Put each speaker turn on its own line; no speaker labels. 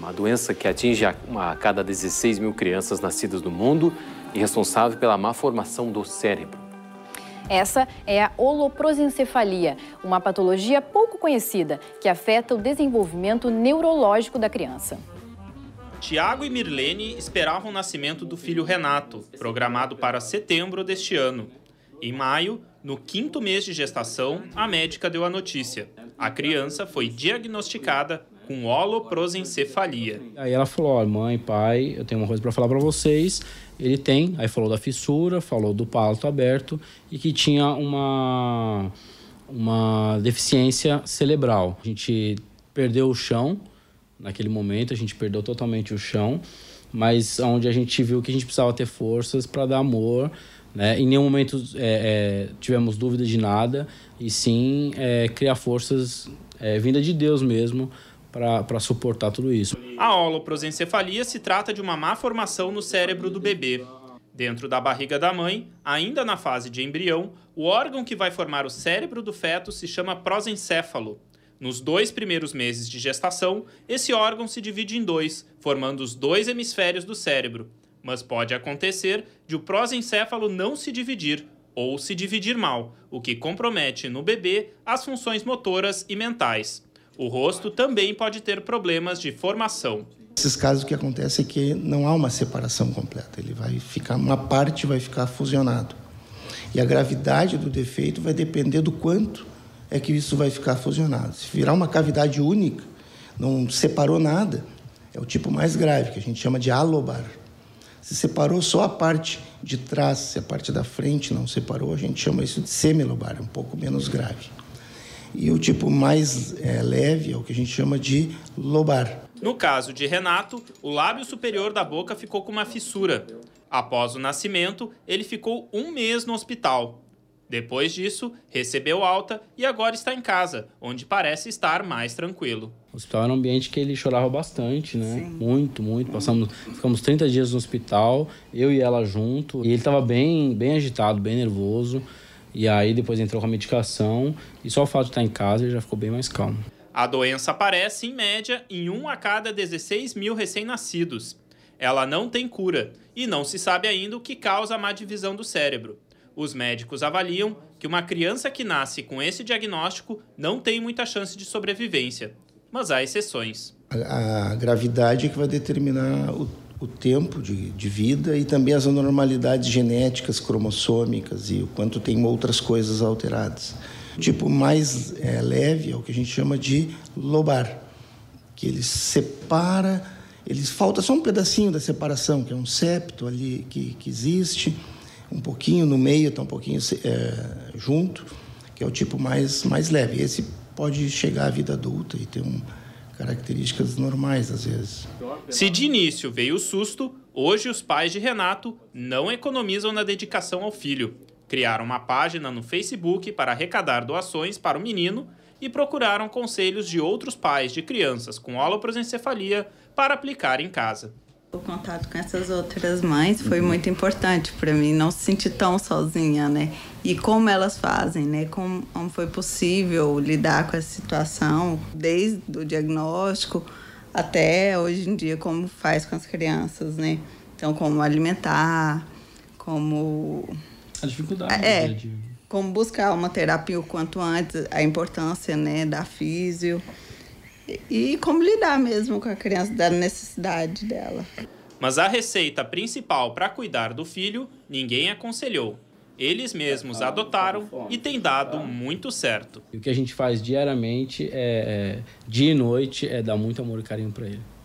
uma doença que atinge uma a cada 16 mil crianças nascidas no mundo e responsável pela má formação do cérebro.
Essa é a holoprosencefalia, uma patologia pouco conhecida que afeta o desenvolvimento neurológico da criança.
Tiago e Mirlene esperavam o nascimento do filho Renato, programado para setembro deste ano. Em maio, no quinto mês de gestação, a médica deu a notícia. A criança foi diagnosticada com holoprosencefalia.
Aí ela falou: Ó, oh, mãe, pai, eu tenho uma coisa para falar para vocês. Ele tem. Aí falou da fissura, falou do palato aberto e que tinha uma, uma deficiência cerebral. A gente perdeu o chão naquele momento, a gente perdeu totalmente o chão, mas onde a gente viu que a gente precisava ter forças para dar amor. Né? Em nenhum momento é, é, tivemos dúvida de nada, e sim é, criar forças é, vinda de Deus mesmo para suportar tudo isso.
A holoprosencefalia se trata de uma má formação no cérebro do bebê. Dentro da barriga da mãe, ainda na fase de embrião, o órgão que vai formar o cérebro do feto se chama prosencéfalo. Nos dois primeiros meses de gestação, esse órgão se divide em dois, formando os dois hemisférios do cérebro. Mas pode acontecer de o prosencéfalo não se dividir, ou se dividir mal, o que compromete no bebê as funções motoras e mentais. O rosto também pode ter problemas de formação.
Esses casos o que acontece é que não há uma separação completa, ele vai ficar uma parte vai ficar fusionado. E a gravidade do defeito vai depender do quanto é que isso vai ficar fusionado. Se virar uma cavidade única, não separou nada, é o tipo mais grave, que a gente chama de alobar. Se separou só a parte de trás, se a parte da frente não separou, a gente chama isso de semilobar, é um pouco menos grave. E o tipo mais é, leve é o que a gente chama de lobar. No caso
de Renato, o lábio superior da boca ficou com uma fissura. Após o nascimento, ele ficou um mês no hospital. Depois disso, recebeu alta e agora está em casa, onde parece estar mais tranquilo.
O hospital era um ambiente que ele chorava bastante, né? Sim. Muito, muito. Passamos, ficamos 30 dias no hospital, eu e ela junto. E ele estava bem, bem agitado, bem nervoso. E aí depois entrou com a medicação e só o fato de estar tá em casa ele já ficou bem mais calmo.
A doença aparece, em média, em 1 a cada 16 mil recém-nascidos. Ela não tem cura e não se sabe ainda o que causa a má divisão do cérebro. Os médicos avaliam que uma criança que nasce com esse diagnóstico não tem muita chance de sobrevivência, mas há exceções.
A gravidade é que vai determinar o o tempo de, de, vida e também as anormalidades genéticas, cromossômicas e o quanto tem outras coisas alteradas. O tipo mais é, leve é o que a gente chama de lobar, que ele separa, ele falta só um pedacinho da separação, que é um septo ali que, que existe, um pouquinho no meio, está um pouquinho é, junto, que é o tipo mais, mais leve. Esse pode chegar à vida adulta e ter um características normais às vezes.
Se de início veio o susto, hoje os pais de Renato não economizam na dedicação ao filho. Criaram uma página no Facebook para arrecadar doações para o menino e procuraram conselhos de outros pais de crianças com holoprosencefalia para aplicar em casa.
O contato com essas outras mães foi muito importante para mim não se sentir tão sozinha, né? e como elas fazem, né? Como, como foi possível lidar com essa situação, desde o diagnóstico até hoje em dia, como faz com as crianças, né? Então, como alimentar, como. A dificuldade, é, né, como buscar uma terapia o quanto antes, a importância, né, da físio. e como lidar mesmo com a criança, da necessidade dela.
Mas a receita principal para cuidar do filho, ninguém aconselhou eles mesmos tá, tá adotaram e tem dado tá. muito certo.
E o que a gente faz diariamente, é, é dia e noite, é dar muito amor e carinho para ele.